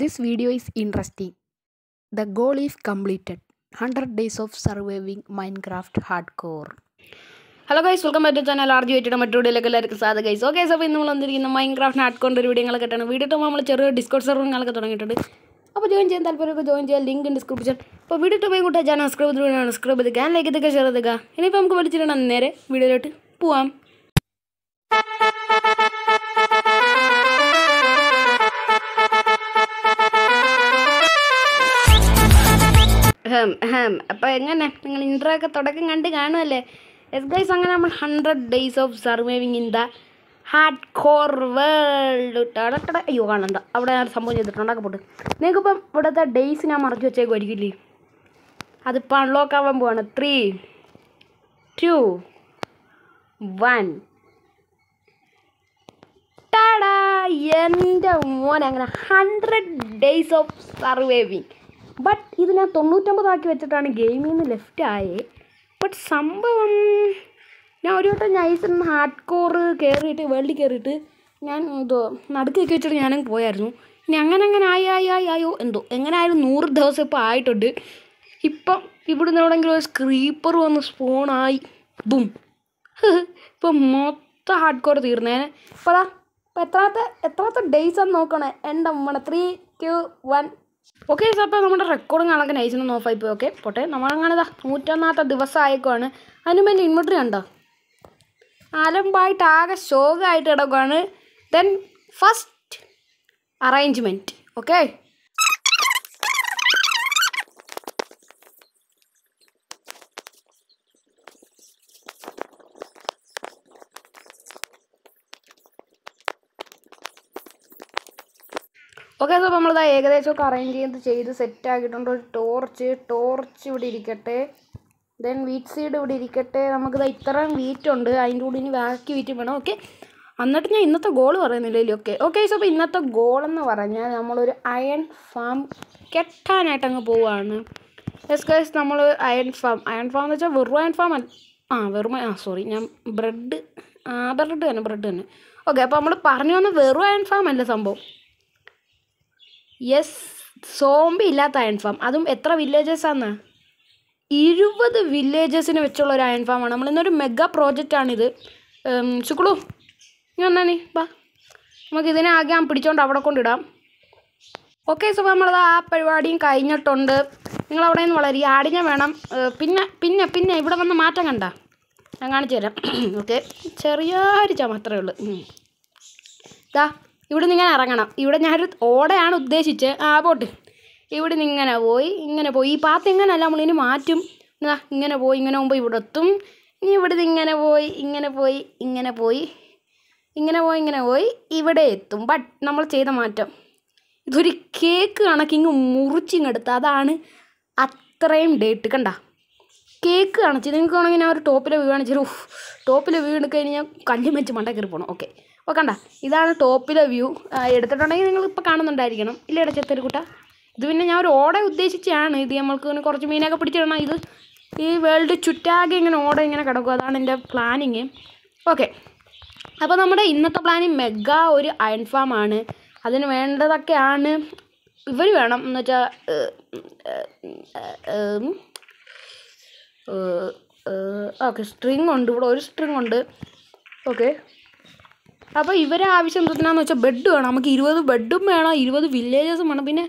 This video is interesting. The goal is completed. 100 days of surviving Minecraft hardcore. Hello guys welcome back to channel RG വെച്ചിട്ട് മറ്റു വീഡിയോയിലേക്ക് എല്ലാവർക്കും സാധ guys okay അപ്പോൾ ഇന്ന് നമ്മൾ വന്നിരിക്കുന്ന മൈൻക്രാഫ്റ്റ് ഹാർഡ് കോണ്ട് ഒരു വീഡിയോകളൊക്കെ ഇട്ടാണ് വീഡിയോ നമ്മൾ ചെറിയ ഡിസ്കോട്ട് സർവങ്ങളൊക്കെ തുടങ്ങിയിട്ടുണ്ട് അപ്പോൾ ജോയിൻ ചെയ്യാൻ താല്പര്യമൊക്കെ ജോയിൻ ചെയ്യാൻ ലിങ്ക് ഡിസ്ക്രിപ്ഷൻ അപ്പോൾ വീഡിയോ ടോപ്പ് കൂട്ടാ ചാനൽ സബ്സ്ക്രൈബ് ചെയ്ത് സബ്സ്ക്രൈബ് ചെയ്ത് ഗാൻ ലൈക്ക് ഇതൊക്കെ ഷെയർ ചെയ്തേക്കുക ഇനിയിപ്പോൾ നമുക്ക് വിളിച്ചിട്ടുണ്ട് നേരെ വീഡിയോയിലോട്ട് പോവാം ഹാം അപ്പോൾ എങ്ങനെ നിങ്ങൾ ഇൻട്രോ ഒക്കെ തുടക്കം കണ്ട് കാണുമല്ലേ എസ് ഗൈസ് അങ്ങനെ നമ്മൾ hundred days of surviving in the hard core world ടട അയ്യോ കാണണ്ട അവിടെ ഞാൻ സംഭവം ചെയ്തിട്ടുണ്ട് അതൊക്കെ നിങ്ങൾക്ക് നിങ്ങൾക്കിപ്പം ഇവിടുത്തെ ഡേയ്സ് ഞാൻ മറച്ചു വെച്ചേക്കുമായിരിക്കില്ലേ അതിപ്പോൾ അൺലോക്ക് ആവാൻ പോവാണ് ത്രീ ടു വൺ ടാടാ എൻ്റെ മോൻ അങ്ങനെ hundred days of surviving but ഇത് ഞാൻ തൊണ്ണൂറ്റൊമ്പതാക്കി വെച്ചിട്ടാണ് ഗെയിമിൽ നിന്ന് ലെഫ്റ്റ് ആയേ ബട്ട് സംഭവം ഞാൻ ഒരു വട്ടം നൈസ് ഹാർഡ് കോർ കയറിയിട്ട് വേൾഡിൽ കയറിയിട്ട് ഞാൻ എന്തോ നടുക്കൊക്കെ വെച്ചിട്ട് ഞാനങ്ങ് പോയായിരുന്നു ഇനി അങ്ങനെ അങ്ങനെ ആയി ആയി ആയി ആയോ എന്തോ എങ്ങനെ ആയാലും നൂറ് ദിവസം ഇപ്പോൾ ആയിട്ടുണ്ട് ഇപ്പം ഇവിടുന്ന് എവിടെങ്കിലും ഒരു സ്ക്രീപ്പർ വന്ന് സ്പോണായി ബും ഇപ്പം മൊത്തം ഹാർഡ് കോർ തീർന്നേനെ ഇപ്പോൾ അതാ ഇപ്പോൾ എത്രാത്ത എത്രാത്ത ഡേയ്സ് നോക്കണേ എൻ്റെ അമ്മണ ത്രീ ടു വൺ ഓക്കെ അപ്പോൾ നമ്മുടെ റെക്കോർഡ് കാണാൻ നൈസിനൊന്നും ഓഫായി പോയി ഓക്കെ പോട്ടെ നമ്മളങ്ങനെ ഇതാ നൂറ്റൊന്നാമത്തെ ദിവസം ആയേക്കുവാണ് അതിന് ഇൻവെർട്ടർ കണ്ടോ അലമ്പായിട്ട് ആകെ ശോകമായിട്ട് കിടക്കുവാണ് then first arrangement okay okay so നമ്മളിതാ ഏകദേശമൊക്കെ അറേഞ്ച് ചെയ്ത് ചെയ്ത് സെറ്റ് ആക്കിയിട്ടുണ്ട് ഒരു ടോർച്ച് ടോർച്ച് ഇവിടെ ഇരിക്കട്ടെ ദെൻ വീറ്റ് സീഡ് ഇവിടെ ഇരിക്കട്ടെ നമുക്കിതാ ഇത്രയും വീറ്റ് ഉണ്ട് അതിൻ്റെ കൂടി ഇനി ബാക്കി വീറ്റ് വേണം ഓക്കെ എന്നിട്ട് ഞാൻ ഇന്നത്തെ ഗോൾ പറയുന്നില്ലല്ലോ ഓക്കെ ഓക്കെ സോ അപ്പോൾ ഇന്നത്തെ ഗോൾ എന്ന് പറഞ്ഞാൽ നമ്മളൊരു അയൺ ഫാം കെട്ടാനായിട്ട് അങ്ങ് പോവുകയാണ് യെസ് ഗൈസ് നമ്മൾ അയൺ ഫാം അയൺ ഫാം എന്ന് വെച്ചാൽ വെറും അയൺ ഫാം ആ വെറും ആ സോറി ഞാൻ ബ്രെഡ് ആ ബ്രെഡ് തന്നെ ബ്രെഡ് തന്നെ ഓക്കെ അപ്പോൾ നമ്മൾ പറഞ്ഞു വന്ന വെറും അയൺ ഫാം അല്ല സംഭവം യെസ് സോംബി ഇല്ലാത്ത അയൺ ഫാം അതും എത്ര വില്ലേജസാന്ന് ഇരുപത് വില്ലേജസിന് വെച്ചുള്ള ഒരു അയൺ ഫാമാണ് നമ്മളിന്നൊരു മെഗാ പ്രോജക്റ്റാണിത് ശുക്ലു നീ വന്നാ നീ ബാ നമുക്ക് ഇതിനെ ആകെ പിടിച്ചോണ്ട് അവിടെ കൊണ്ടിടാം ഓക്കെ സോ നമ്മളത് ആ പരിപാടിയും കഴിഞ്ഞിട്ടുണ്ട് നിങ്ങൾ അവിടെ നിന്ന് വളരെ ആടിനെ വേണം പിന്നെ പിന്നെ പിന്നെ ഇവിടെ വന്ന് മാറ്റം കണ്ട ഞാൻ കാണിച്ചു തരാം ഓക്കെ ചെറിയൊരു ചമത്രേ ഉള്ളൂ ഇതാ ഇവിടെ നിന്ന് ഇങ്ങനെ ഇറങ്ങണം ഇവിടെ ഞാനൊരു ഓടയാണ് ഉദ്ദേശിച്ച് ആ പോട്ട് ഇവിടെ നിന്ന് ഇങ്ങനെ പോയി ഇങ്ങനെ പോയി ഈ പാത്ത് ഇങ്ങനെയല്ല ഇനി മാറ്റും എന്നാ ഇങ്ങനെ പോയി ഇങ്ങനെ പോകുമ്പോൾ ഇവിടെ എത്തും ഇനി നിന്ന് ഇങ്ങനെ പോയി ഇങ്ങനെ പോയി ഇങ്ങനെ പോയി ഇങ്ങനെ പോയി ഇങ്ങനെ പോയി ഇവിടെ എത്തും ബട്ട് നമ്മൾ ചെയ്ത മാറ്റം ഇതൊരു കേക്ക് ഇങ്ങ് മുറിച്ചിങ്ങെടുത്ത് അതാണ് അത്രയും ഡേറ്റ് കണ്ട കേക്ക് കാണിച്ച് നിങ്ങൾക്ക് വേണമെങ്കിൽ ഞാൻ ഒരു ടോപ്പിൽ വീണ് കാണിച്ചു ടോപ്പിൽ വീണ് കഴിഞ്ഞാൽ കല്ലും വെച്ച് മണ്ട കയറി പോകണം ഓക്കെ അപ്പോൾ കണ്ട ഇതാണ് ടോപ്പിലെ വ്യൂ എടുത്തിട്ടുണ്ടെങ്കിൽ നിങ്ങൾ ഇപ്പോൾ കാണുന്നുണ്ടായിരിക്കണം ഇല്ല ഇല്ലേടാ ചെത്തരിക്കുട്ട ഇത് പിന്നെ ഞാൻ ഒരു ഓട ഉദ്ദേശിച്ചാണ് ഇത് നമ്മൾക്ക് ഇങ്ങനെ കുറച്ച് മീനൊക്കെ പിടിച്ചിടണം ഇത് ഈ വേൾഡ് ചുറ്റാകെ ഇങ്ങനെ ഓട ഇങ്ങനെ കിടക്കും അതാണ് എൻ്റെ പ്ലാനിങ് ഓക്കെ അപ്പോൾ നമ്മുടെ ഇന്നത്തെ പ്ലാനിങ് മെഗാ ഒരു അയൺ ഫാം ആണ് അതിന് വേണ്ടതൊക്കെയാണ് ഇവർ വേണം എന്ന് വെച്ചാൽ ഓക്കെ സ്ട്രിങ് ഉണ്ട് ഇവിടെ ഒരു സ്ട്രിങ് ഉണ്ട് ഓക്കെ അപ്പോൾ ഇവരെ ആവശ്യം എന്തെന്നാന്ന് വെച്ചാൽ ബെഡ് വേണം നമുക്ക് ഇരുപത് ബെഡും വേണം ഇരുപത് വില്ലേജസും വേണം പിന്നെ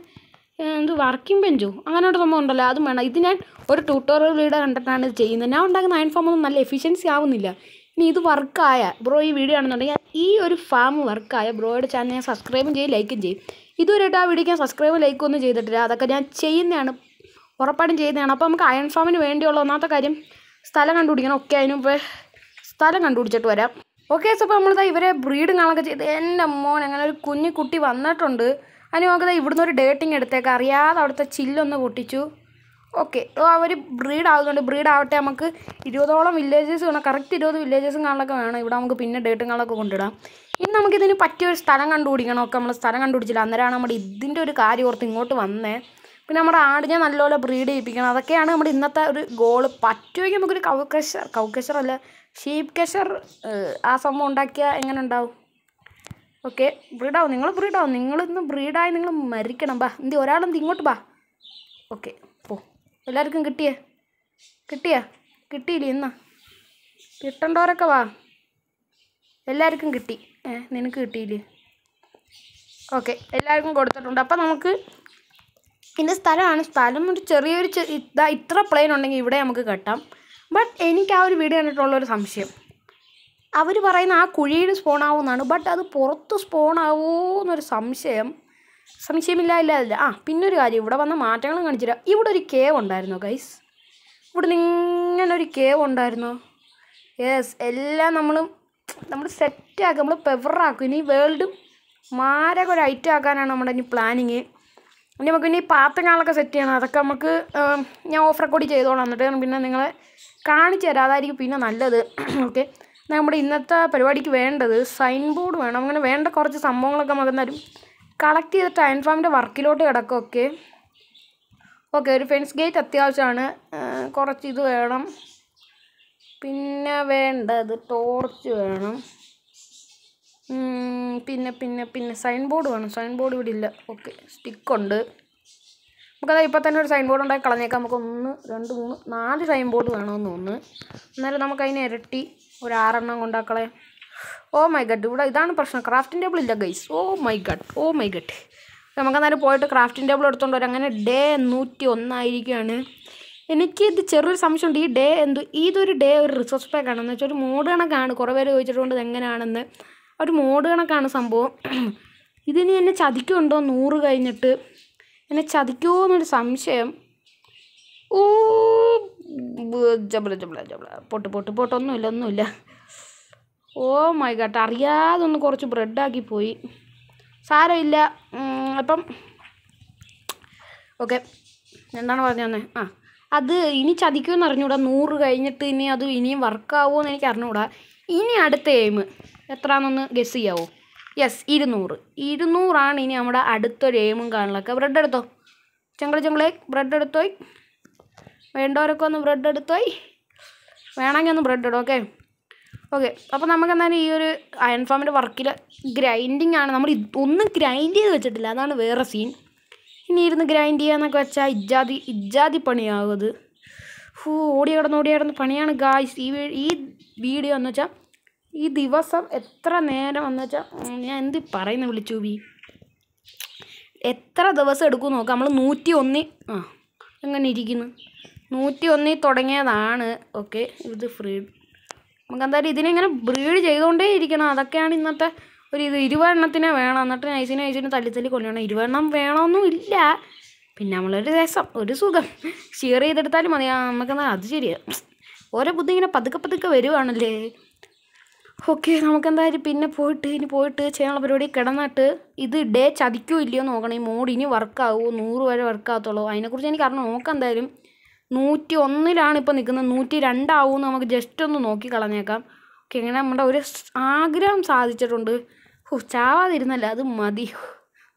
എന്ത് വർക്കിംഗ് ബെഞ്ചോ അങ്ങനെ ഒരു സംഭവം ഉണ്ടല്ലോ അതും വേണം ഇത് ഞാൻ ഒരു ട്യൂട്ടോറിയൽ വീഡിയോ കണ്ടിട്ടാണ് ഇത് ചെയ്യുന്നത് ഞാൻ ഉണ്ടാക്കുന്ന അയൺ ഫാം ഒന്നും നല്ല എഫിഷ്യൻസി ആവുന്നില്ല ഇനി ഇത് വർക്കായ ബ്രോ ഈ വീഡിയോ ആണെന്നുണ്ടെങ്കിൽ ഈ ഒരു ഫാം വർക്കായ ബ്രോയുടെ ചാനൽ ഞാൻ സബ്സ്ക്രൈബും ചെയ്യും ലൈക്കും ചെയ്യും ഇതുവരെയായിട്ട് ആ വീഡിയോ ഞാൻ സബ്സ്ക്രൈബും ലൈക്കും ഒന്നും ചെയ്തിട്ടില്ല അതൊക്കെ ഞാൻ ചെയ്യുന്നതാണ് ഉറപ്പായിട്ടും ചെയ്യുന്നതാണ് അപ്പോൾ നമുക്ക് അയൺ ഫാമിന് വേണ്ടിയുള്ള ഒന്നാമത്തെ കാര്യം സ്ഥലം കണ്ടുപിടിക്കണം ഒക്കെ അതിനുമ്പോൾ സ്ഥലം കണ്ടുപിടിച്ചിട്ട് വരാം ഓക്കെ സോ അപ്പോൾ നമ്മളിതാ ഇവരെ ബ്രീഡ് കാണൊക്കെ ചെയ്ത് എൻ്റെ മോൻ അങ്ങനെ ഒരു കുഞ്ഞു കുട്ടി വന്നിട്ടുണ്ട് അതിന് നോക്കുന്നത് ഇവിടുന്ന് ഒരു ഡേറ്റിംഗ് എടുത്തേക്ക് അറിയാതെ അവിടുത്തെ ചില്ലൊന്ന് പൊട്ടിച്ചു ഓക്കെ അവർ ബ്രീഡ് ആകുന്നുണ്ട് ബ്രീഡ് ആവട്ടെ നമുക്ക് ഇരുപതോളം വില്ലേജസ് വേണം കറക്റ്റ് ഇരുപത് വില്ലേജസും കാണലൊക്കെ വേണം ഇവിടെ നമുക്ക് പിന്നെ ഡേറ്റും കാണലൊക്കെ കൊണ്ടിടാം ഇനി നമുക്കിതിന് പറ്റിയൊരു സ്ഥലം കണ്ടുപിടിക്കണം ഒക്കെ നമ്മൾ സ്ഥലം കണ്ടുപിടിച്ചില്ല അന്നേരമാണ് നമ്മൾ ഇതിൻ്റെ ഒരു കാര്യം ഓർത്ത് ഇങ്ങോട്ട് വന്നേ പിന്നെ നമ്മുടെ ആടിനെ നല്ലപോലെ ബ്രീഡ് ചെയ്യിപ്പിക്കണം അതൊക്കെയാണ് നമ്മുടെ ഇന്നത്തെ ഒരു ഗോള് പറ്റുമെങ്കിൽ നമുക്കൊരു കൗക്കഷർ അല്ല ഷീപ്പ് കഷർ ആ സംഭവം ഉണ്ടാക്കിയാൽ എങ്ങനെ ഉണ്ടാവും ഓക്കെ ബ്രീഡാവും നിങ്ങൾ ബ്രീഡാവും നിങ്ങളിന്ന് ബ്രീഡായി നിങ്ങൾ മരിക്കണം ബാ എന്തി ഒരാളെന്ത് ഇങ്ങോട്ട് ബാ ഓക്കെ പോ എല്ലാവർക്കും കിട്ടിയേ കിട്ടിയാ കിട്ടിയില്ല എന്നാ കിട്ടണ്ടവരൊക്കെ വാ എല്ലാവർക്കും കിട്ടി ഏ നിനക്ക് കിട്ടിയില്ലേ ഓക്കെ എല്ലാവർക്കും കൊടുത്തിട്ടുണ്ട് അപ്പം നമുക്ക് ഇതിൻ്റെ സ്ഥലമാണ് സ്ഥലം ഒരു ചെറിയൊരു ഇതാ ഇത്ര പ്ലെയിൻ ഉണ്ടെങ്കിൽ ഇവിടെ നമുക്ക് കെട്ടാം ബട്ട് എനിക്ക് ആ ഒരു വീട് കണ്ടിട്ടുള്ളൊരു സംശയം അവർ പറയുന്ന ആ കുഴിയിൽ സ്പോൺ ആവുമെന്നാണ് ബട്ട് അത് പുറത്ത് സ്പോൺ ആവുമോ എന്നൊരു സംശയം സംശയമില്ല ഇല്ല ഇല്ല ആ പിന്നെ ഒരു കാര്യം ഇവിടെ വന്ന മാറ്റങ്ങളും കാണിച്ചില്ല ഇവിടെ ഒരു കേവ് ഉണ്ടായിരുന്നു ഗൈസ് ഇവിടെ ഇങ്ങനെ ഒരു കേവ് ഉണ്ടായിരുന്നു യെസ് എല്ലാം നമ്മളും നമ്മൾ സെറ്റാക്കും നമ്മൾ പെവറാക്കും ഇനി വേൾഡും മാരകൊരു ഒരു ഐറ്റം ആക്കാനാണ് നമ്മുടെ ഇനി പ്ലാനിങ് ഇനി നമുക്ക് ഇനി പാത്രങ്ങളൊക്കെ സെറ്റ് ചെയ്യണം അതൊക്കെ നമുക്ക് ഞാൻ ഓഫർ കൂടി ചെയ്തോളാം എന്നിട്ട് പിന്നെ നിങ്ങളെ കാണിച്ചു തരാം അതായിരിക്കും പിന്നെ നല്ലത് ഓക്കെ നമ്മുടെ ഇന്നത്തെ പരിപാടിക്ക് വേണ്ടത് സൈൻ ബോർഡ് വേണം അങ്ങനെ വേണ്ട കുറച്ച് സംഭവങ്ങളൊക്കെ നമുക്ക് തരും കളക്ട് ചെയ്തിട്ട് അയൺ ഫാമിൻ്റെ വർക്കിലോട്ട് കിടക്കും ഓക്കെ ഓക്കെ ഒരു ഫെൻസ് ഗേറ്റ് അത്യാവശ്യമാണ് കുറച്ച് ഇത് വേണം പിന്നെ വേണ്ടത് ടോർച്ച് വേണം പിന്നെ പിന്നെ പിന്നെ സൈൻ ബോർഡ് വേണം സൈൻ ബോർഡ് ഇവിടെ ഇല്ല ഓക്കെ സ്റ്റിക്കുണ്ട് നമുക്കത് ഇപ്പം തന്നെ ഒരു സൈൻ ബോർഡ് ഉണ്ടാക്കി കളഞ്ഞേക്കാം നമുക്ക് ഒന്ന് രണ്ട് മൂന്ന് നാല് സൈൻ ബോർഡ് വേണമെന്ന് തോന്നുന്നു എന്നാലും നമുക്ക് അതിനെ ഇരട്ടി ഒരു ആറെണ്ണം കൊണ്ടാക്കളെ ഓ മൈ ഗഡ് ഇവിടെ ഇതാണ് പ്രശ്നം ക്രാഫ്റ്റിംഗ് ടേബിൾ ഇല്ല guys oh my god oh my god നമുക്ക് അന്നേരം പോയിട്ട് ക്രാഫ്റ്റിംഗ് ടേബിൾ എടുത്തുകൊണ്ട് വരും അങ്ങനെ ഡേ നൂറ്റി ഒന്നായിരിക്കുകയാണ് എനിക്ക് ഇത് ചെറിയൊരു സംശയമുണ്ട് ഈ ഡേ എന്ത് ഇതൊരു ഡേ ഒരു റിസോർസ് പാക്ക് ആണെന്ന് വെച്ചാൽ ഒരു മോഡ് കണക്കാണ് കുറേ പേര് ചോദിച്ചിട്ടുണ്ട് എങ്ങനെയാണെന്ന് ഒരു മോഡ് കണക്കാണ് സംഭവം ഇതിനി എന്നെ ചതിക്കുന്നുണ്ടോ നൂറ് കഴിഞ്ഞിട്ട് എന്നെ ചതിക്കുമോ എന്നൊരു സംശയം ഓ ജബിള ജബിള ജബിള പൊട്ട് പൊട്ട് പൊട്ടൊന്നുമില്ല ഒന്നുമില്ല ഒന്നുമില്ല ഓ മൈ ഗാട്ട് അറിയാതെ ഒന്ന് കുറച്ച് ബ്രെഡാക്കി പോയി സാരമില്ല അപ്പം ഓക്കെ എന്താണ് പറഞ്ഞു തന്നെ ആ അത് ഇനി ചതിക്കുമെന്ന് അറിഞ്ഞുകൂടാ നൂറ് കഴിഞ്ഞിട്ട് ഇനി അത് ഇനിയും വർക്കാവുമോ എന്ന് എനിക്ക് അറിഞ്ഞുകൂടാ ഇനി അടുത്ത എയിം എത്രയാണെന്നൊന്ന് ഗസ് ചെയ്യാവോ യെസ് ഇരുന്നൂറ് ഇരുന്നൂറാണ് ഇനി നമ്മുടെ അടുത്തൊരു എയിമും കാണലൊക്കെ ബ്രെഡ് എടുത്തോ ചെങ്കളെ ചെങ്കളെ ബ്രെഡ് എടുത്തോയി വേണ്ടവരൊക്കെ ഒന്ന് ബ്രെഡ് എടുത്തോയി വേണമെങ്കിൽ ഒന്ന് ബ്രെഡ് ഇടും ഓക്കെ ഓക്കെ അപ്പോൾ നമുക്ക് എന്തായാലും ഈ ഒരു അയൺ ഫാമിൻ്റെ വർക്കിൽ ഗ്രൈൻഡിങ് ആണ് നമ്മൾ ഒന്നും ഗ്രൈൻഡ് ചെയ്ത് വെച്ചിട്ടില്ല അതാണ് വേറെ സീൻ ഇനി ഇരുന്ന് ഗ്രൈൻഡ് ചെയ്യാന്നൊക്കെ വെച്ചാൽ ഇജ്ജാതി ഇജ്ജാതി പണിയാകും അത് ഓടി കിടന്ന് ഓടി കിടന്ന് പണിയാണ് ഗായ്സ് ഈ ഈ വീഡിയോ എന്ന് വെച്ചാൽ ഈ ദിവസം എത്ര നേരം എന്ന് വെച്ചാൽ ഞാൻ എന്ത് പറയുന്നു വിളിച്ചു ബി എത്ര ദിവസം എടുക്കും നോക്കാം നമ്മൾ നൂറ്റി ഒന്നി ആ എങ്ങനെ ഇരിക്കുന്നു നൂറ്റി ഒന്നിൽ തുടങ്ങിയതാണ് ഓക്കെ ഇത് ഫ്രീ നമുക്ക് എന്തായാലും ഇതിനെങ്ങനെ ബ്രീഡ് ചെയ്തുകൊണ്ടേ ഇരിക്കണം അതൊക്കെയാണ് ഇന്നത്തെ ഒരു ഇത് ഇരുവെണ്ണത്തിനെ വേണം എന്നിട്ട് ഐസിനെ നൈസിനെ തല്ലിത്തല്ലി കൊണ്ടുവരണം ഇരുവെണ്ണം ഇരുപതെണ്ണം വേണമെന്നും ഇല്ല പിന്നെ നമ്മളൊരു രസം ഒരു സുഖം ഷെയർ ചെയ്തെടുത്താലും മതി നമുക്കെന്താ അത് ശരിയാണ് ഓരോ ബുദ്ധി ഇങ്ങനെ പതുക്കെ പതുക്കെ വരുവാണല്ലേ ഓക്കെ നമുക്കെന്തായാലും പിന്നെ പോയിട്ട് ഇനി പോയിട്ട് ചെയ്യാനുള്ള പരിപാടി കിടന്നിട്ട് ഇത് ഡേ ചതിക്കോ ഇല്ലയോ നോക്കണം ഈ മോഡ് ഇനി വർക്കാവുമോ നൂറ് വരെ വർക്കാകത്തുള്ളൂ അതിനെക്കുറിച്ച് എനിക്ക് അറിഞ്ഞു നോക്കാം എന്തായാലും നൂറ്റി ഒന്നിലാണ് ഇപ്പോൾ നിൽക്കുന്നത് നൂറ്റി രണ്ടാവുമെന്ന് നമുക്ക് ജസ്റ്റ് ഒന്ന് നോക്കി കളഞ്ഞേക്കാം ഓക്കെ ഇങ്ങനെ നമ്മുടെ ഒരു ആഗ്രഹം സാധിച്ചിട്ടുണ്ട് ഹു ചാവാതിരുന്നല്ല അത് മതി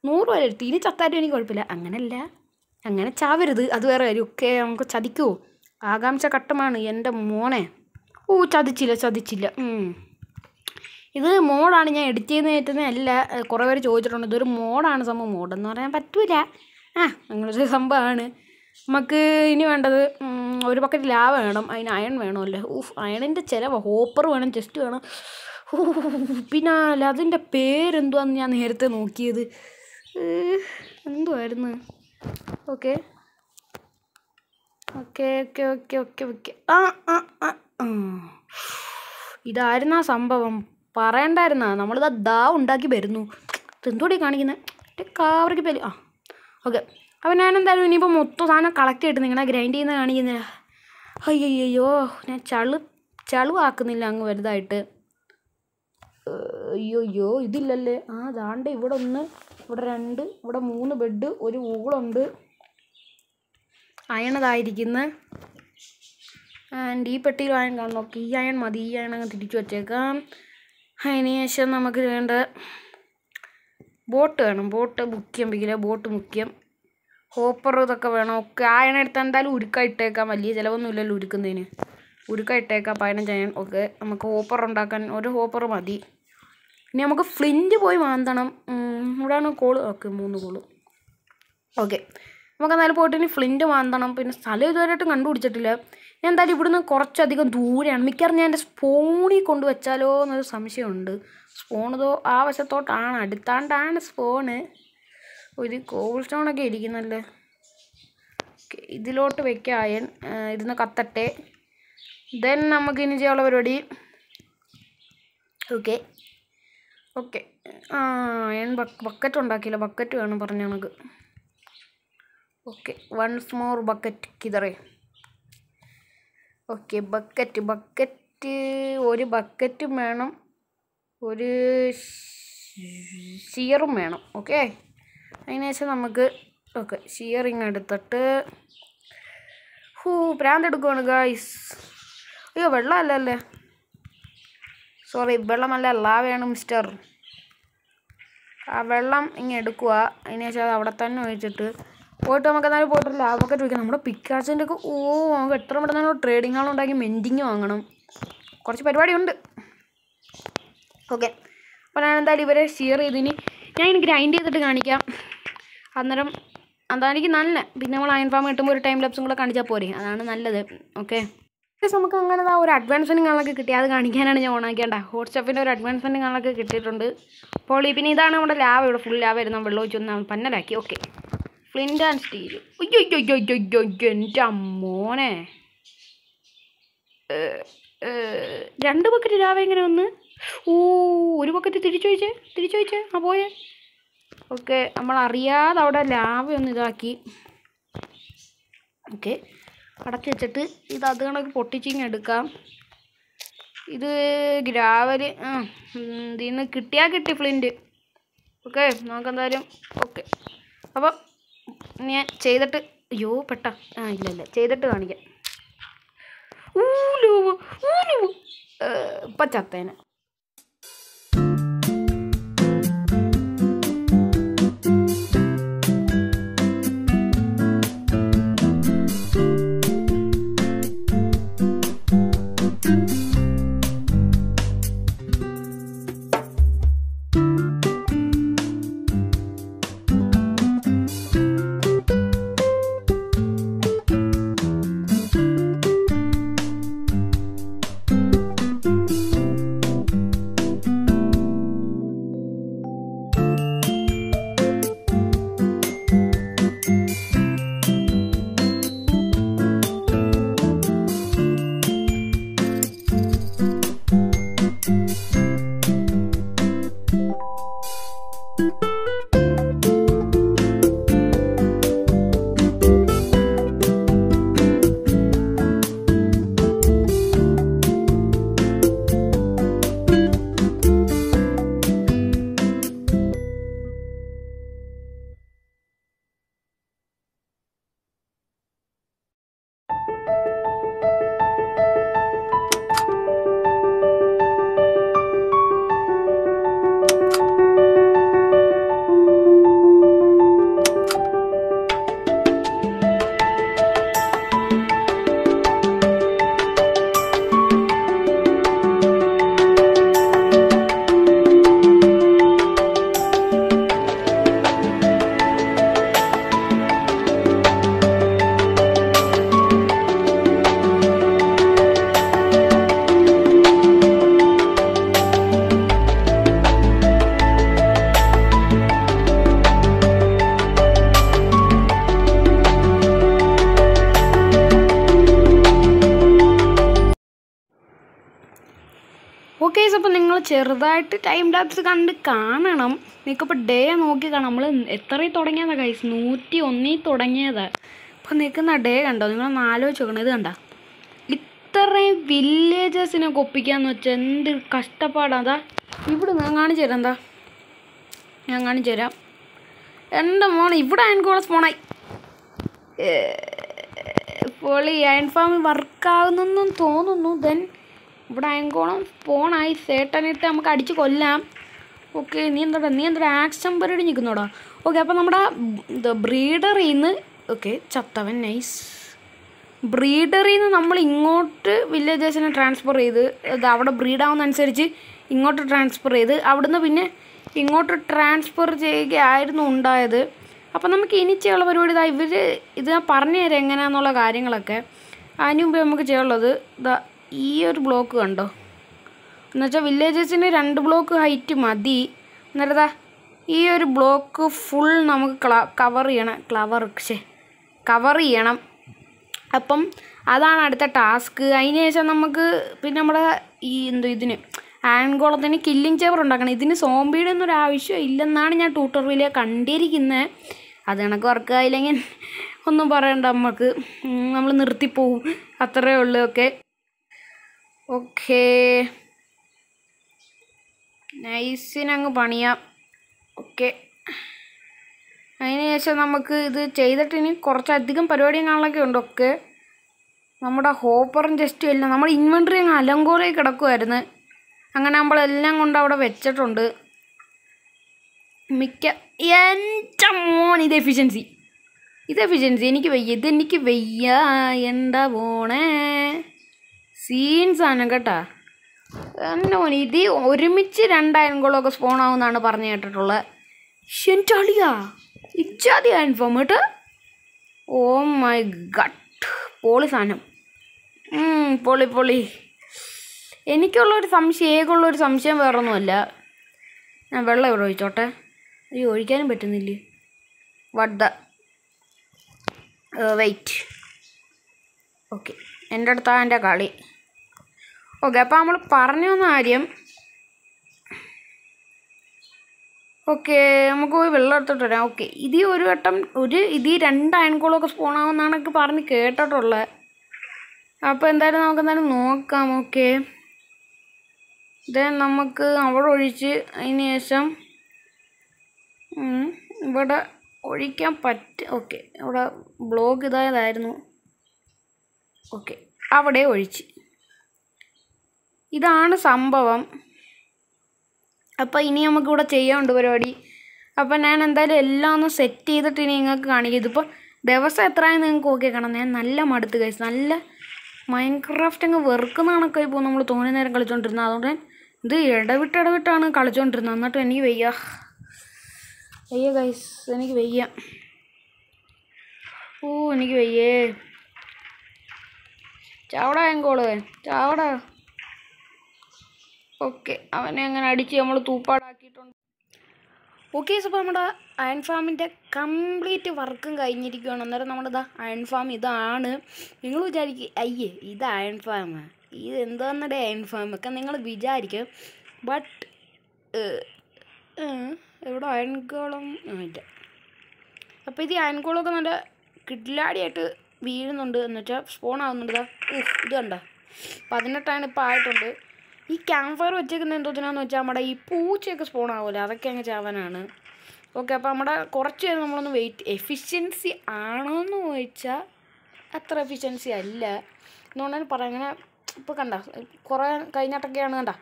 നൂറ് വരെ എടുത്ത് ഇനി ചത്താലും എനിക്ക് കുഴപ്പമില്ല അങ്ങനല്ല അങ്ങനെ ചാവരുത് അത് വേറെ വരും ഒക്കെ നമുക്ക് ചതിക്കുമോ ആകാംക്ഷ ഘട്ടമാണ് എൻ്റെ മോനെ ഓ ചതിച്ചില്ല ചതിച്ചില്ല ഇത് മോഡാണ് ഞാൻ എഡിറ്റ് ചെയ്യുന്ന കയറ്റുന്നത് അല്ല കുറേ പേര് ചോദിച്ചിട്ടുണ്ട് ഇതൊരു മോഡാണ് സംഭവം മോഡെന്ന് പറയാൻ പറ്റില്ല ആ അങ്ങനൊരു സംഭവമാണ് നമുക്ക് ഇനി വേണ്ടത് ഒരു പക്കറ്റ് ലാവ വേണം അതിന് അയൺ വേണമല്ലേ ഊഫ് അയണിൻ്റെ ചിലവ് ഹോപ്പർ വേണം ചെസ്റ്റ് വേണം പിന്നെ അതിൻ്റെ പേരെന്തുവാന്ന് ഞാൻ നേരത്തെ നോക്കിയത് എന്തുവായിരുന്നു okay okay okay okay okay okay ആ ആ ആ ഇതായിരുന്നു ആ സംഭവം പറയണ്ടായിരുന്നാ നമ്മളിത് ദാ ഉണ്ടാക്കി വരുന്നു എന്തോടി കാണിക്കുന്നത് കാവറയ്ക്ക് പേര് ആ ഓക്കെ അപ്പോൾ ഞാൻ എന്തായാലും ഇനിയിപ്പോൾ മൊത്തം സാധനം കളക്ട് ചെയ്തിട്ട് നിങ്ങളെ ഗ്രൈൻഡ് ചെയ്യുന്ന കാണിക്കുന്നില്ല അയ്യോ ഞാൻ ചളു ചളുവാക്കുന്നില്ല അങ്ങ് വലുതായിട്ട് അയ്യോ അയ്യോ ഇതില്ലല്ലേ ആ ദാണ്ട് ഇവിടെ ഒന്ന് ഇവിടെ രണ്ട് ഇവിടെ മൂന്ന് ബെഡ് ഒരു ഊളുണ്ട് അയണതായിരിക്കുന്ന ആൻഡ് ഈ പെട്ടിയിൽ അയൺ കാണണം ഈ അയൺ മതി ഈ അയൺ അങ്ങ് തിരിച്ചു വച്ചേക്കാം അതിനുശേഷം നമുക്ക് വേണ്ട ബോട്ട് വേണം ബോട്ട് മുഖ്യം പിക്കില്ല ബോട്ട് മുഖ്യം ഹോപ്പർ ഇതൊക്കെ വേണം ഒക്കെ അയണ എടുത്താൽ എന്തായാലും ഉരുക്ക ഇട്ടേക്കാം വലിയ ചിലവൊന്നും ഇല്ലല്ലോ ഉരുക്കുന്നതിന് ഉരുക്ക ഇട്ടേക്കാം പയനം ചെയ്യാൻ ഒക്കെ നമുക്ക് ഹോപ്പർ ഉണ്ടാക്കാൻ ഒരു ഹോപ്പർ മതി ഇനി നമുക്ക് ഫ്ലിൻറ്റ് പോയി മാന്തണം ഇവിടെയാണ് കോള് ഓക്കെ മൂന്ന് കോള് ഓക്കെ നമുക്ക് എന്നാലും പോയിട്ട് ഇനി ഫ്ലിൻറ്റ് മാന്തണം പിന്നെ സ്ഥലം ഇതുവരെയായിട്ടും കണ്ടുപിടിച്ചിട്ടില്ല ഞാൻ എന്തായാലും നിന്ന് കുറച്ചധികം ദൂരെയാണ് മിക്കവാറും ഞാൻ എൻ്റെ സ്പോണിൽ കൊണ്ടുവച്ചാലോ എന്നൊരു സംശയമുണ്ട് സ്പൂണിതോ ആ വശത്തോട്ടാണ് അടുത്താണ്ടാണ് സ്പൂണ് ഒരു കോൾ സ്റ്റോണൊക്കെ ഇരിക്കുന്നല്ലേ ഇതിലോട്ട് വെക്കാം അയൺ ഇരുന്ന് കത്തട്ടെ ദെൻ നമുക്ക് ഇനി ചെയ്യാനുള്ള പരിപാടി ഓക്കെ ഓക്കെ ആ ബക്കറ്റ് ഉണ്ടാക്കിയില്ല ബക്കറ്റ് വേണം പറഞ്ഞു കണക്ക് ഓക്കെ വൺസ് മോർ ബക്കറ്റ് കിതറേ ഓക്കെ ബക്കറ്റ് ബക്കറ്റ് ഒരു ബക്കറ്റും വേണം ഒരു ഷിയറും വേണം ഓക്കെ അതിനുശേഷം നമുക്ക് ഓക്കെ ഷിയറിങ് എടുത്തിട്ട് ഹൂ പ്രാന്തെടുക്കുവാണ് ഗായ്സ് അയ്യോ വെള്ളമല്ലല്ലേ സോറി വെള്ളമല്ല വേണം മിസ്റ്റർ ആ വെള്ളം ഇങ്ങനെ എടുക്കുക അതിനുശേഷം അത് അവിടെ തന്നെ ഒഴിച്ചിട്ട് പോയിട്ട് നമുക്ക് എന്നാലും പോയിട്ട് ലാഭമൊക്കെ ചോദിക്കാം നമ്മുടെ പിക്കാച്ചിൻ്റെ ഒക്കെ ഓ നമുക്ക് എത്ര പെട്ടെന്ന് ട്രേഡിംഗ് ആളുണ്ടാക്കി മെൻഡിങ് വാങ്ങണം കുറച്ച് പരിപാടിയുണ്ട് ഓക്കെ അപ്പോൾ ഞാൻ എന്തായാലും ഇവരെ ഷെയർ ചെയ്തിനി ഞാൻ ഇനി ഗ്രൈൻഡ് ചെയ്തിട്ട് കാണിക്കാം അന്നേരം അതായിരിക്കും നല്ല പിന്നെ നമ്മൾ അയൺ ഫാം കിട്ടുമ്പോൾ ഒരു ടൈം ലാപ്സും കൂടെ കാണിച്ചാൽ പോരെ അതാണ് നല്ലത് ഓക്കെ നമുക്ക് അങ്ങനെ ആ ഒരു അഡ്വാൻസിനും കാണൊക്കെ കിട്ടി അത് കാണിക്കാനാണ് ഞാൻ ഓണാക്കേണ്ട ഹോട്ട്സ്റ്റാപ്പിൻ്റെ ഒരു അഡ്വാൻസിനും കാണൊക്കെ കിട്ടിയിട്ടുണ്ട് അപ്പോൾ പിന്നെ ഇതാണ് നമ്മുടെ ലാവ് ഇവിടെ ഫുൾ ലാവായിരുന്നു വെള്ളം ഒഴിച്ചൊന്ന് പന്നലാക്കി ഓക്കെ ഫ്ലിൻറ്റ് ആൻഡ് സ്റ്റീൽ അയ്യോയ്യോയ്യോയ്യോ എൻ്റെ അമ്മോനെ രണ്ട് ബക്കറ്റ് രാവിലെ എങ്ങനെ ഒന്ന് ഓ ഒരു ബക്കറ്റ് തിരിച്ചു വെച്ചേ തിരിച്ചു വെച്ചേ ആ പോയേ ഓക്കെ നമ്മൾ അറിയാതെ അവിടെ ലാവ ഒന്ന് ഇതാക്കി ഓക്കെ അടച്ചു വെച്ചിട്ട് ഇത് അത് കണക്ക് പൊട്ടിച്ചിങ് എടുക്കാം ഇത് ഗ്രാവല് ആ ഇതിൽ നിന്ന് കിട്ടിയാൽ കിട്ടി ഫ്ലിൻറ്റ് ഓക്കെ നമുക്കെന്തായാലും ഓക്കെ അപ്പം ഞാൻ ചെയ്തിട്ട് അയ്യോ പെട്ട ആ ഇല്ല ഇല്ല ചെയ്തിട്ട് കാണിക്കാം ഊലൂവ് ഊലൂവ് പച്ചത്തേനെ ചെറുതായിട്ട് ടൈം ലാപ്സ് കണ്ട് കാണണം നിങ്ങൾക്കിപ്പോൾ ഡേ നോക്കി കാണാം നമ്മൾ എത്ര തുടങ്ങിയതാണ് കൈസ് നൂറ്റി ഒന്നിൽ തുടങ്ങിയത് അപ്പോൾ നിൽക്കുന്ന ഡേ കണ്ടോ നിങ്ങൾ നാലോ നോക്കണം ഇത് കണ്ട ഇത്രയും വില്ലേജസിനെ കൊപ്പിക്കാന്ന് വെച്ചാൽ എന്ത് അതാ ഇവിടെ ഞാൻ കാണിച്ചു തരാം എന്താ ഞാൻ കാണിച്ചു തരാം എൻ്റെ മോൺ ഇവിടെ അയൺ കോളസ് ഫോണായി പോളി അയൺ ഫാം വർക്കാവുന്നെന്നും തോന്നുന്നു ദെൻ ഇവിടെ അയങ്കോളം പോണായി സേട്ടനിട്ട് നമുക്ക് അടിച്ച് കൊല്ലാം ഓക്കെ നീ എന്താ നീ എന്തോടാ ആക്ഷൻ പരിപാടി നിൽക്കുന്നോടാ ഓക്കെ അപ്പോൾ നമ്മുടെ ബ്രീഡറിൽ നിന്ന് ഓക്കെ ചത്തവൻ നൈസ് ബ്രീഡറിൽ നിന്ന് നമ്മൾ ഇങ്ങോട്ട് വില്ലേജേഴ്സിനെ ട്രാൻസ്ഫർ ചെയ്ത് അത് അവിടെ ബ്രീഡാവുന്നതനുസരിച്ച് അനുസരിച്ച് ഇങ്ങോട്ട് ട്രാൻസ്ഫർ ചെയ്ത് അവിടുന്ന് പിന്നെ ഇങ്ങോട്ട് ട്രാൻസ്ഫർ ചെയ്യുകയായിരുന്നു ഉണ്ടായത് അപ്പോൾ നമുക്ക് ഇനി ചെയ്യാനുള്ള പരിപാടി ഇതാ ഇവർ ഇത് ഞാൻ പറഞ്ഞു തരാം എങ്ങനെയാണെന്നുള്ള കാര്യങ്ങളൊക്കെ അതിന് മുമ്പേ നമുക്ക് ചെയ്യാനുള്ളത് ഇതാ ഈ ഒരു ബ്ലോക്ക് കണ്ടോ എന്നുവെച്ചാൽ വില്ലേജസിന് രണ്ട് ബ്ലോക്ക് ഹൈറ്റ് മതി എന്നിട്ടാ ഈ ഒരു ബ്ലോക്ക് ഫുൾ നമുക്ക് ക്ല കവർ ചെയ്യണം ക്ലവർ പക്ഷേ കവർ ചെയ്യണം അപ്പം അതാണ് അടുത്ത ടാസ്ക് അതിന് ശേഷം നമുക്ക് പിന്നെ നമ്മുടെ ഈ എന്തോ ഇതിന് ആൻഗോളത്തിന് കില്ലിങ് ചേവർ ഉണ്ടാക്കണം ഇതിന് സോംബിയുടെ ഒന്നും ഒരു ആവശ്യം ഇല്ലെന്നാണ് ഞാൻ ട്യൂട്ടോറിയലിൽ കണ്ടിരിക്കുന്നത് അത് കണക്ക് ആയില്ലെങ്കിൽ ഒന്നും പറയണ്ട നമുക്ക് നമ്മൾ നിർത്തിപ്പോവും അത്രയേ ഉള്ളൂ ഒക്കെ ഓക്കേ നൈസിനങ്ങ് പണിയാം ഓക്കെ ശേഷം നമുക്ക് ഇത് ചെയ്തിട്ട് ഇനി കുറച്ചധികം പരിപാടിയും കാണാനൊക്കെ ഉണ്ട് ഒക്കെ നമ്മുടെ ഹോപ്പറും ജസ്റ്റ് എല്ലാം നമ്മുടെ ഇൻവെൻട്രി അങ്ങ് അലങ്കോലയിൽ കിടക്കുമായിരുന്നു അങ്ങനെ നമ്മളെല്ലാം കൊണ്ട് അവിടെ വെച്ചിട്ടുണ്ട് മിക്ക എൻ്റെ മോൻ ഇത് എഫിഷ്യൻസി ഇത് എഫിഷ്യൻസി എനിക്ക് വയ്യ ഇതെനിക്ക് വയ്യ എന്താ പോണേ സീൻസ് ആണ് കേട്ടോ എന്നോ ഇത് ഒരുമിച്ച് രണ്ടായിരം ഗോളൊക്കെ സ്പോൺ ആവുമെന്നാണ് പറഞ്ഞു കേട്ടിട്ടുള്ളത് ഷെൻറ്റാളിയ ഇച്ചാതി ഇൻഫോം കേട്ട് ഓ oh മൈ ഗട്ട് പോളി സാധനം പൊളി പൊളി എനിക്കുള്ളൊരു സംശയം ഏകുള്ളൊരു സംശയം ഒന്നുമല്ല ഞാൻ വെള്ളം ഇവിടെ ഒഴിച്ചോട്ടെ ഈ ഒഴിക്കാനും പറ്റുന്നില്ലേ വട്ട് ദ വെയിറ്റ് uh, ഓക്കെ എൻ്റെ അടുത്താണ് എൻ്റെ കളി ഓക്കെ അപ്പോൾ നമ്മൾ പറഞ്ഞു വന്ന കാര്യം ഓക്കെ നമുക്ക് പോയി വെള്ളം എടുത്തിട്ട് വരാം ഓക്കെ ഇതി ഒരു വട്ടം ഒരു ഇതി രണ്ട് അയൺകോളൊക്കെ സ്പോണാവുമെന്നാണ് എനിക്ക് പറഞ്ഞ് കേട്ടിട്ടുള്ളത് അപ്പോൾ എന്തായാലും നമുക്ക് എന്തായാലും നോക്കാം ഓക്കെ ഇത് നമുക്ക് അവിടെ ഒഴിച്ച് അതിന് ശേഷം ഇവിടെ ഒഴിക്കാൻ പറ്റ ഓക്കെ ഇവിടെ ബ്ലോക്ക് ഇതായതായിരുന്നു ഓക്കെ അവിടെ ഒഴിച്ച് ഇതാണ് സംഭവം അപ്പോൾ ഇനി നമുക്കിവിടെ ചെയ്യാനുണ്ട് പരിപാടി അപ്പോൾ ഞാൻ എന്തായാലും എല്ലാം ഒന്ന് സെറ്റ് ചെയ്തിട്ട് ഇനി നിങ്ങൾക്ക് കാണിക്കും ഇതിപ്പോൾ ദിവസം എത്രയാണെന്ന് നിങ്ങൾക്ക് ഓക്കെ കാണാം ഞാൻ നല്ല മടുത്ത് കഴിച്ചു നല്ല മൈൻക്രാഫ്റ്റ് അങ്ങ് വെറുക്കുന്നതാണൊക്കെ ഇപ്പോൾ നമ്മൾ തോന്നിയ നേരം കളിച്ചുകൊണ്ടിരുന്നത് അതുകൊണ്ട് ഞാൻ ഇത് ഇടവിട്ട് ഇടവിട്ടാണ് കളിച്ചുകൊണ്ടിരുന്നത് എന്നിട്ട് എനിക്ക് വയ്യ വയ്യ ഗൈസ് എനിക്ക് വയ്യ ഓ എനിക്ക് വയ്യേ ചാവടാ എങ്കോള് ചാവടാ ഓക്കെ അവനെ അങ്ങനെ അടിച്ച് നമ്മൾ തൂപ്പാടാക്കിയിട്ടുണ്ട് ഓക്കെ സപ്പോൾ നമ്മുടെ അയൺ ഫാമിൻ്റെ കംപ്ലീറ്റ് വർക്കും കഴിഞ്ഞിരിക്കുകയാണ് അന്നേരം നമ്മുടെ ഇതാ അയൺ ഫാം ഇതാണ് നിങ്ങൾ വിചാരിക്കുക അയ്യേ ഇത് അയൺ ഫാം ഇത് എന്താണെന്നടെ അയൺ ഫാം ഒക്കെ നിങ്ങൾ വിചാരിക്കും ബട്ട് ഇവിടെ അയൺകോളം ഇല്ല അപ്പം ഇത് അയൺകോളമൊക്കെ നല്ല കിഡ്ലാടിയായിട്ട് വീഴുന്നുണ്ട് എന്നുവെച്ചാൽ സ്പോൺ ആവുന്നുണ്ട് ഇത് കണ്ട പതിനെട്ടാണ് ഇപ്പോൾ ആയിട്ടുണ്ട് ഈ ക്യാമ്പ് ഫയർ വെച്ചേക്കുന്നത് എന്തോത്തിനാന്ന് വെച്ചാൽ നമ്മുടെ ഈ പൂച്ചയൊക്കെ സ്പോൺ ആവുമല്ലോ അതൊക്കെ അങ്ങ് ചാവാനാണ് ഓക്കെ അപ്പോൾ നമ്മുടെ കുറച്ച് നേരം നമ്മളൊന്ന് വെയിറ്റ് എഫിഷ്യൻസി ആണോ എന്ന് ചോദിച്ചാൽ അത്ര എഫിഷ്യൻസി അല്ല തന്നെ പറയാം അങ്ങനെ ഇപ്പോൾ കണ്ട കുറേ കഴിഞ്ഞിട്ടൊക്കെയാണ് കണ്ട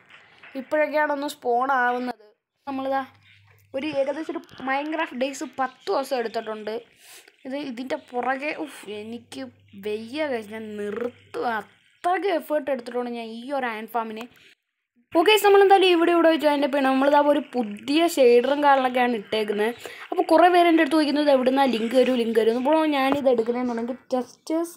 ഇപ്പോഴൊക്കെയാണൊന്ന് ഒന്ന് സ്പോൺ ആവുന്നത് നമ്മളിതാ ഒരു ഏകദേശം ഒരു മൈൻക്രാഫ്റ്റ് ഡേയ്സ് പത്ത് ദിവസം എടുത്തിട്ടുണ്ട് ഇത് ഇതിൻ്റെ പുറകെ ഉഫ് എനിക്ക് വെയ്യ കഴിച്ച് ഞാൻ നിർത്തുക അത്രയ്ക്ക് എഫേർട്ട് എടുത്തിട്ടുണ്ട് ഞാൻ ഈ ഒരു ആൻഡ് ഫാമിനെ ഓക്കെ നമ്മളെന്തായാലും ഇവിടെ ഇവിടെ വെച്ചു അതിൻ്റെ പിന്നെ നമ്മളിതാ ഒരു പുതിയ ഷെയ്ഡറും കാരണമൊക്കെയാണ് ഇട്ടേക്കുന്നത് അപ്പോൾ കുറേ പേര് എൻ്റെ അടുത്ത് ചോദിക്കുന്നത് എവിടെ നിന്നാണ് ലിങ്ക് വരും ലിങ്ക് വരും അപ്പോൾ ഞാനിത് എടുക്കുന്നതെന്നുണ്ടെങ്കിൽ testers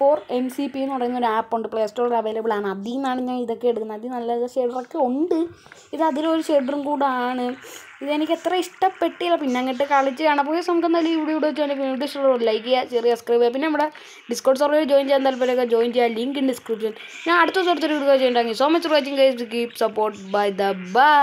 for M C P എന്ന് പറയുന്ന ഒരു ആപ്പ് ഉണ്ട് പ്ലേ സ്റ്റോറിൽ അവൈലബിൾ ആണ് അതിൽ നിന്നാണ് ഞാൻ ഇതൊക്കെ എടുക്കുന്നത് അതിൽ നല്ല ഷെയ്ഡറൊക്കെ ഉണ്ട് ഇത് അതിലൊരു ഷെയ്ഡറും കൂടാണ് ഇതെനിക്ക് എത്ര ഇഷ്ടപ്പെട്ടില്ല പിന്നെ അങ്ങോട്ട് കളിച്ച് കാണാൻ നമുക്ക് എന്തായാലും ഇവിടെ ഇവിടെ വെച്ചാൽ വീഡിയോ ഇഷ്ടമുള്ള ലൈക്ക് ചെയ്യുക ചെറിയ സബ്സ്ക്രൈബ് ചെയ്യുക പിന്നെ നമ്മുടെ ഡിസ്കൗണ്ട് സർവേ ജോയിൻ ചെയ്യാൻ താല്പര്യമൊക്കെ ജോയിൻ ചെയ്യാം ലിങ്ക് ഇൻ ഡിസ്ക്രിപ്ഷൻ ഞാൻ അടുത്ത ഒരു വീഡിയോ ചെയ്യണ്ടെങ്കിൽ so much watching keep support bye the by